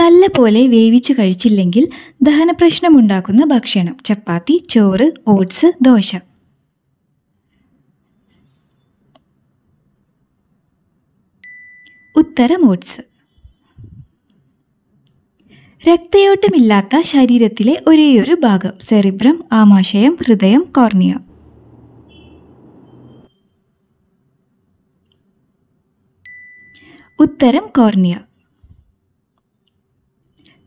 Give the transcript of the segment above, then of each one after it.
നല്ല പോലെ വേവിച്ചു കഴിച്ചില്ലെങ്കിൽ പ്രശ്നമുണ്ടാക്കുന്ന ഭക്ഷണം ചപ്പാത്തി ചോറ് ഓട്സ് ദോശ ഉത്തരം ഓട്സ് രക്തയോട്ടമില്ലാത്ത ശരീരത്തിലെ ഒരേയൊരു ഭാഗം സെറിബ്രം ആമാശയം ഹൃദയം കോർണിയ ഉത്തരം കോർണിയ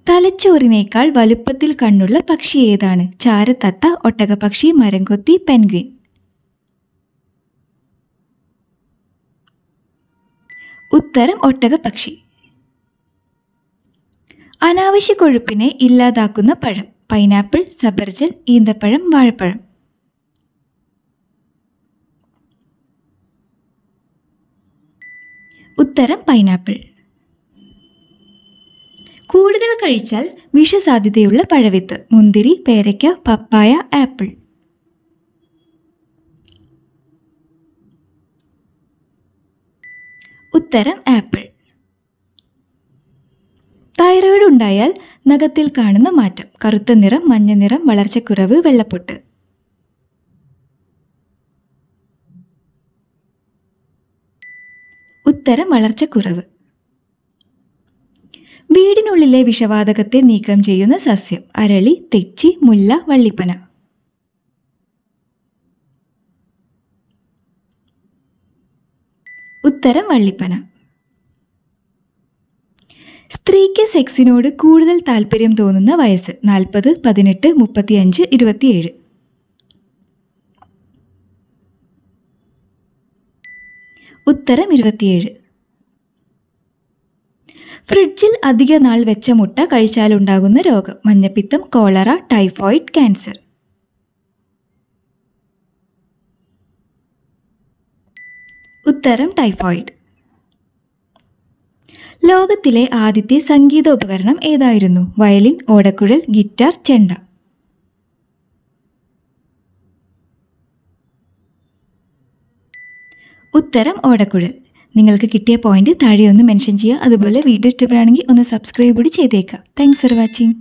തലച്ചോറിനേക്കാൾ വലുപ്പത്തിൽ കണ്ണുള്ള പക്ഷി ഏതാണ് ചാരത്തത്ത ഒട്ടകപക്ഷി മരംകൊത്തി പെൻഗ്വിൻ ഉത്തരം ഒട്ടകപക്ഷി അനാവശ്യ കൊഴുപ്പിനെ ഇല്ലാതാക്കുന്ന പഴം പൈനാപ്പിൾ സബർജൻ ഈന്തപ്പഴം വാഴപ്പഴം ഉത്തരം പൈനാപ്പിൾ കൂടുതൽ കഴിച്ചാൽ വിഷസാധ്യതയുള്ള പഴവിത്ത് മുന്തിരി പേരയ്ക്ക പപ്പായ ആപ്പിൾ ഉത്തരം ആപ്പിൾ തൈറോയിഡ് ഉണ്ടായാൽ നഖത്തിൽ കാണുന്ന മാറ്റം കറുത്ത നിറം മഞ്ഞ നിറം വളർച്ചക്കുറവ് വെള്ളപ്പൊട്ട് ഉത്തരം വളർച്ചക്കുറവ് വീടിനുള്ളിലെ വിഷവാതകത്തെ നീക്കം ചെയ്യുന്ന സസ്യം അരളി തെച്ചി മുല്ല വള്ളിപ്പന ഉത്തരം വള്ളിപ്പന സ്ത്രീക്ക് സെക്സിനോട് കൂടുതൽ താല്പര്യം തോന്നുന്ന വയസ്സ് നാൽപ്പത് പതിനെട്ട് മുപ്പത്തിയഞ്ച് ഇരുപത്തിയേഴ് ഉത്തരം ഇരുപത്തിയേഴ് ഫ്രിഡ്ജിൽ അധിക നാൾ വെച്ച മുട്ട കഴിച്ചാലുണ്ടാകുന്ന രോഗം മഞ്ഞപ്പിത്തം കോളറ ടൈഫോയിഡ് ക്യാൻസർ ഉത്തരം ടൈഫോയിഡ് ലോകത്തിലെ ആദ്യത്തെ സംഗീത ഉപകരണം ഏതായിരുന്നു വയലിൻ ഓടക്കുഴൽ ഗിറ്റാർ ചെണ്ട ഉത്തരം ഓടക്കുഴൽ നിങ്ങൾക്ക് കിട്ടിയ പോയിന്റ് താഴെ ഒന്ന് മെൻഷൻ ചെയ്യുക അതുപോലെ വീഡിയോ ഇഷ്ടപ്പെടുകയാണെങ്കിൽ ഒന്ന് സബ്സ്ക്രൈബ് കൂടി ചെയ്തേക്കുക താങ്ക്സ് ഫോർ വാച്ചിങ്